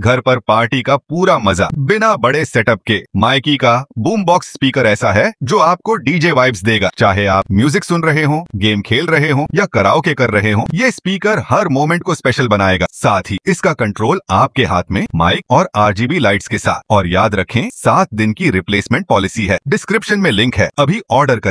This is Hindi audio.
घर पर पार्टी का पूरा मजा बिना बड़े सेटअप के माइकी का बूम बॉक्स स्पीकर ऐसा है जो आपको डीजे वाइब्स देगा चाहे आप म्यूजिक सुन रहे हो गेम खेल रहे हो या कराओ के कर रहे हो ये स्पीकर हर मोमेंट को स्पेशल बनाएगा साथ ही इसका कंट्रोल आपके हाथ में माइक और आर जी के साथ और याद रखे सात दिन की रिप्लेसमेंट पॉलिसी है डिस्क्रिप्शन में लिंक है अभी ऑर्डर करें